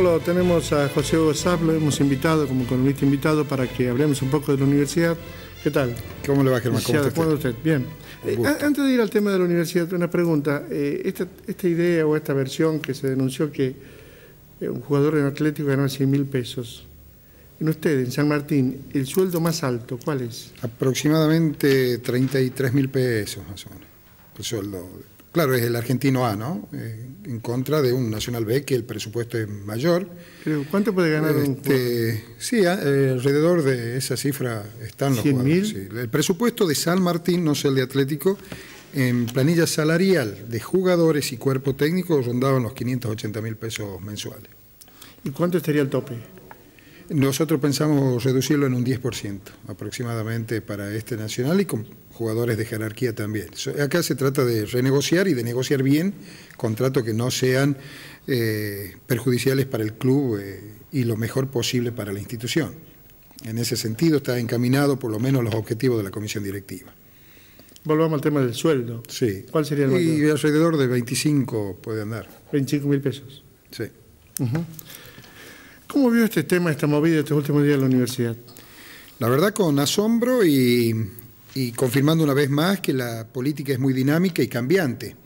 lo tenemos a José Hugo lo hemos invitado como economista este invitado para que hablemos un poco de la universidad. ¿Qué tal? ¿Cómo le va, Germán? ¿Cómo está usted? usted? Bien. Eh, antes de ir al tema de la universidad, una pregunta. Eh, esta, idea o esta versión que se denunció que eh, un jugador en Atlético ganó 100 mil pesos. En usted, en San Martín, ¿el sueldo más alto cuál es? Aproximadamente 33 mil pesos, más o menos, el sueldo Claro, es el argentino A, ¿no? Eh, en contra de un Nacional B que el presupuesto es mayor. ¿Cuánto puede ganar este, un Sí, eh, alrededor de esa cifra están los jugadores. El presupuesto de San Martín, no sé el de Atlético, en planilla salarial de jugadores y cuerpo técnico rondaban los 580 mil pesos mensuales. ¿Y cuánto estaría el tope? Nosotros pensamos reducirlo en un 10% aproximadamente para este nacional y con jugadores de jerarquía también. Acá se trata de renegociar y de negociar bien contratos que no sean eh, perjudiciales para el club eh, y lo mejor posible para la institución. En ese sentido está encaminado por lo menos los objetivos de la comisión directiva. Volvamos al tema del sueldo. Sí. ¿Cuál sería el sueldo? Y alrededor de 25 puede andar. 25 mil pesos. Sí. ¿Cómo vio este tema, esta movida, estos últimos días en la universidad? La verdad con asombro y, y confirmando una vez más que la política es muy dinámica y cambiante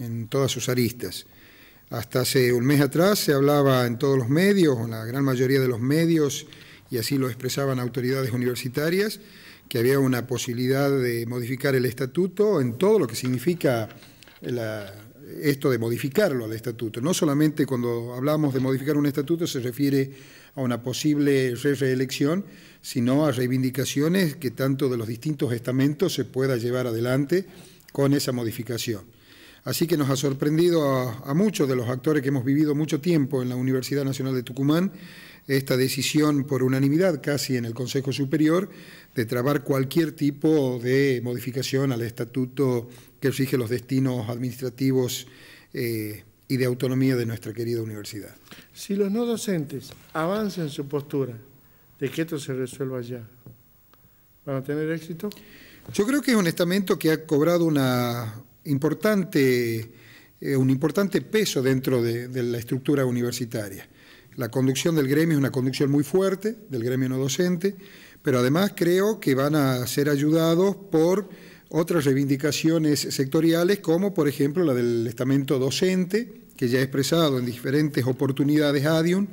en todas sus aristas. Hasta hace un mes atrás se hablaba en todos los medios, en la gran mayoría de los medios, y así lo expresaban autoridades universitarias, que había una posibilidad de modificar el estatuto en todo lo que significa la, esto de modificarlo al estatuto. No solamente cuando hablamos de modificar un estatuto se refiere a una posible reelección, sino a reivindicaciones que tanto de los distintos estamentos se pueda llevar adelante con esa modificación. Así que nos ha sorprendido a, a muchos de los actores que hemos vivido mucho tiempo en la Universidad Nacional de Tucumán esta decisión por unanimidad casi en el Consejo Superior de trabar cualquier tipo de modificación al estatuto que exige los destinos administrativos eh, y de autonomía de nuestra querida universidad. Si los no docentes avanzan su postura de que esto se resuelva ya, ¿van a tener éxito? Yo creo que es un estamento que ha cobrado una importante, eh, un importante peso dentro de la estructura universitaria. La conducción del gremio es una conducción muy fuerte, del gremio no docente, pero además creo que van a ser ayudados por otras reivindicaciones sectoriales, como por ejemplo la del estamento docente, que ya ha expresado en diferentes oportunidades ADIUN,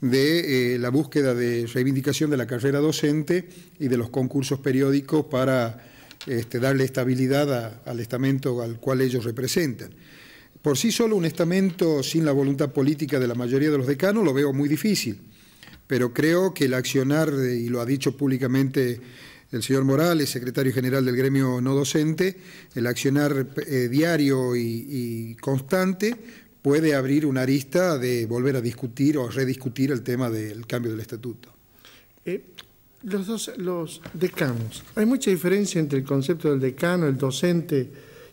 de eh, la búsqueda de reivindicación de la carrera docente y de los concursos periódicos para este, darle estabilidad al estamento al cual ellos representan. Por sí solo un estamento sin la voluntad política de la mayoría de los decanos lo veo muy difícil, pero creo que el accionar, y lo ha dicho públicamente el señor Morales, secretario general del gremio no docente, el accionar eh, diario y, constante puede abrir una arista de volver a discutir o rediscutir el tema del cambio del estatuto. Eh, los, los decanos, ¿hay mucha diferencia entre el concepto del decano, el docente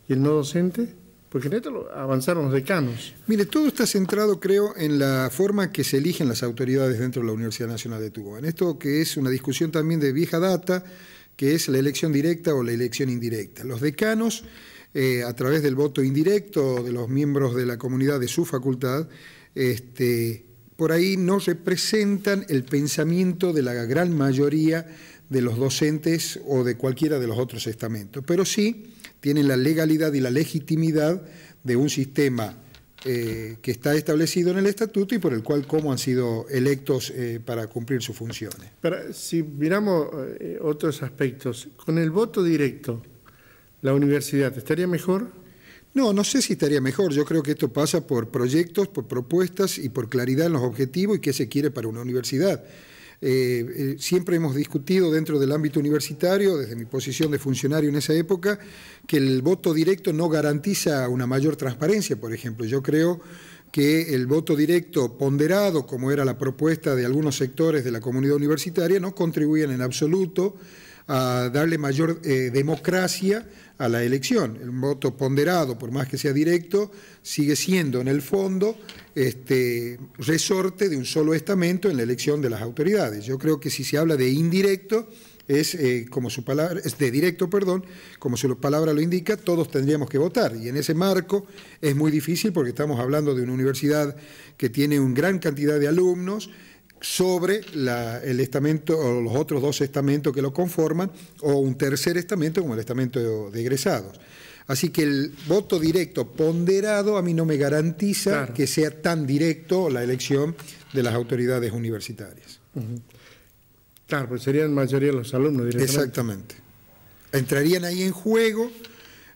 y el no docente? porque en esto avanzaron los decanos. Mire, todo está centrado, creo, en la forma que se eligen las autoridades dentro de la Universidad Nacional de En Esto que es una discusión también de vieja data, que es la elección directa o la elección indirecta. Los decanos, eh, a través del voto indirecto de los miembros de la comunidad de su facultad, este, por ahí no representan el pensamiento de la gran mayoría de los docentes o de cualquiera de los otros estamentos, pero sí tienen la legalidad y la legitimidad de un sistema eh, que está establecido en el estatuto y por el cual cómo han sido electos eh, para cumplir sus funciones. si miramos eh, otros aspectos, con el voto directo, la universidad estaría mejor. No, no sé si estaría mejor. Yo creo que esto pasa por proyectos, por propuestas y por claridad en los objetivos y qué se quiere para una universidad. Eh, eh, siempre hemos discutido dentro del ámbito universitario, desde mi posición de funcionario en esa época, que el voto directo no garantiza una mayor transparencia, por ejemplo. Yo creo que el voto directo ponderado, como era la propuesta de algunos sectores de la comunidad universitaria, no contribuyen en absoluto a darle mayor eh, democracia a la elección. El voto ponderado, por más que sea directo, sigue siendo en el fondo este, resorte de un solo estamento en la elección de las autoridades. Yo creo que si se habla de indirecto, es eh, como su palabra, es de directo, perdón, como su palabra lo indica, todos tendríamos que votar. Y en ese marco es muy difícil porque estamos hablando de una universidad que tiene una gran cantidad de alumnos sobre el estamento o los otros dos estamentos que lo conforman o un tercer estamento como el estamento de, egresados. Así que el voto directo ponderado a mí no me garantiza que sea tan directo la elección de las autoridades universitarias. Claro, pues serían mayoría los alumnos directamente. Exactamente. Entrarían ahí en juego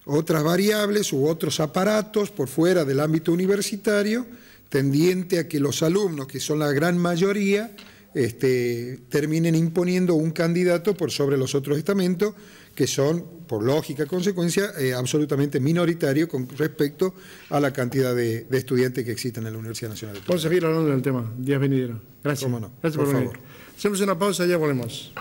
otras variables u otros aparatos por fuera del ámbito universitario tendiente a que los alumnos, que son la gran mayoría, este, terminen imponiendo un candidato por sobre los otros estamentos, que son, por lógica consecuencia, eh, absolutamente minoritarios con respecto a la cantidad de, estudiantes que existen en la Universidad Nacional de Vamos seguir hablando del tema, días venideros. Gracias. No? Gracias por, Favor. Hacemos una pausa y ya volvemos.